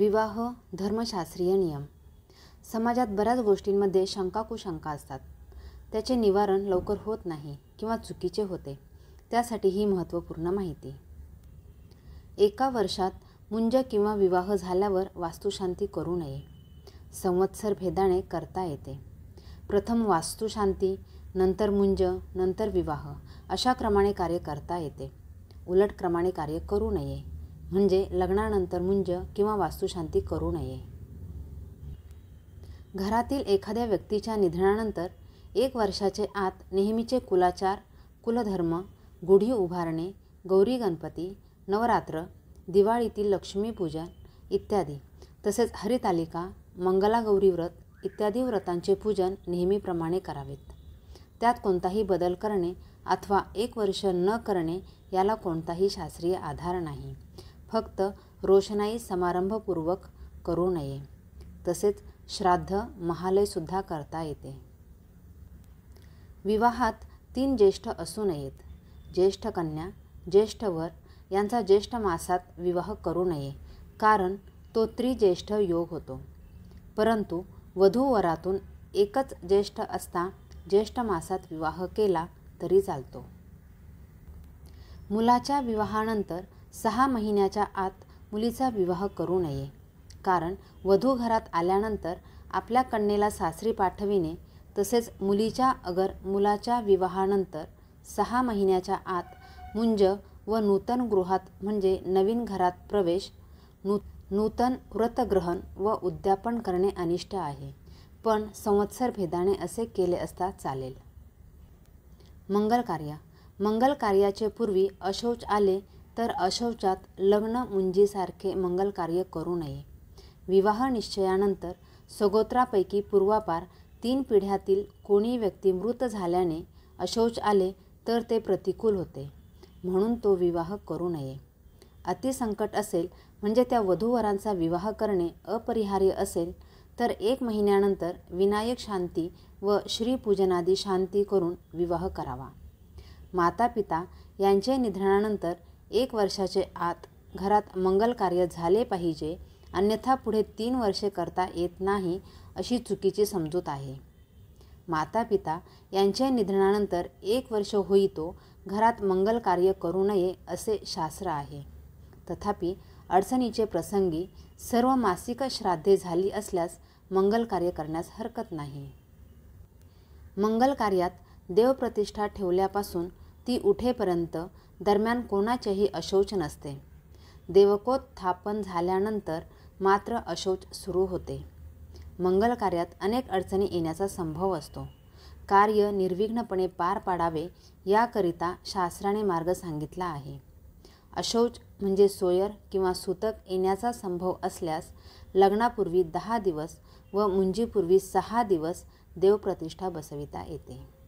विवाह धर्मशास्त्रीय नियम समाजात बऱ्याच गोष्टींमध्ये शंकाकुशंका असतात त्याचे निवारण लवकर होत नाही किंवा चुकीचे होते त्यासाठी ही महत्त्वपूर्ण माहिती एका वर्षात मुंज किंवा विवाह झाल्यावर वास्तुशांती करू नये संवत्सर भेदाने करता येते प्रथम वास्तुशांती नंतर मुंज नंतर विवाह अशा क्रमाने कार्य करता येते उलट क्रमाने कार्य करू नये म्हणजे लग्नानंतर मुंज किंवा वास्तुशांती करू नये घरातील एखाद्या व्यक्तीच्या निधनानंतर एक वर्षाचे आत नेहमीचे कुलाचार कुलधर्म गुढी उभारणे गौरी गणपती नवरात्र दिवाळीतील लक्ष्मीपूजन इत्यादी तसेच हरितालिका मंगलागौरी व्रत इत्यादी व्रतांचे पूजन नेहमीप्रमाणे करावेत त्यात कोणताही बदल करणे अथवा एक वर्ष न करणे याला कोणताही शास्त्रीय आधार नाही फक्त रोषणाई समारंभपूर्वक करू नये तसेच श्राद्ध महालयसुद्धा करता येते विवाहात तीन ज्येष्ठ असू नयेत ज्येष्ठ कन्या ज्येष्ठ वर यांचा ज्येष्ठ मासात विवाह करू नये कारण तो त्रिज्येष्ठ योग होतो परंतु वधूवरातून एकच ज्येष्ठ असता ज्येष्ठ मासात विवाह केला तरी चालतो मुलाच्या विवाहानंतर सहा महिन्याच्या आत मुलीचा विवाह करू नये कारण वधू घरात आल्यानंतर आपल्या कन्येला सासरी पाठविणे तसेच मुलीच्या अगर मुलाच्या विवाहानंतर सहा महिन्याच्या आत मुंज व नूतन गृहात म्हणजे नवीन घरात प्रवेश नू नूतन व्रतग्रहण व उद्यापन करणे अनिष्ट आहे पण संवत्सर भेदाने असे केले असता चालेल मंगल कार्य मंगल कार्याचे पूर्वी अशोच आले तर अशौचात लग्न मुंजीसारखे मंगल कार्य करू नये विवाह निश्चयानंतर सगोत्रापैकी पूर्वापार तीन पिढ्यातील कोणी व्यक्ती मृत झाल्याने अशौच आले तर ते प्रतिकूल होते म्हणून तो विवाह करू नये अतिसंकट असेल म्हणजे त्या वधूवरांचा विवाह करणे अपरिहार्य असेल तर एक महिन्यानंतर विनायक शांती व श्रीपूजनादी शांती करून विवाह करावा माता पिता यांच्या निधनानंतर एक वर्षाचे आत घरात मंगल कार्य झाले पाहिजे अन्यथा पुढे तीन वर्षे करता येत नाही अशी चुकीची समजूत आहे माता पिता यांच्या निधनानंतर एक वर्ष होईतो घरात मंगल कार्य करू नये असे शास्त्र आहे तथापि अडचणीचे प्रसंगी सर्व मासिक श्राद्धे झाली असल्यास मंगल कार्य करण्यास हरकत नाही मंगल कार्यात देवप्रतिष्ठा ठेवल्यापासून ती उठेपर्यंत दरम्यान कोणाचेही अशौच नसते देवकोत देवकोत्थापन झाल्यानंतर मात्र अशौच सुरू होते मंगल कार्यात अनेक अडचणी येण्याचा संभव असतो कार्य निर्विघ्नपणे पार पाडावे याकरिता शास्त्राने मार्ग सांगितला आहे अशौच म्हणजे सोयर किंवा सुतक येण्याचा संभव असल्यास लग्नापूर्वी दहा दिवस व मुंजीपूर्वी सहा दिवस देवप्रतिष्ठा बसविता येते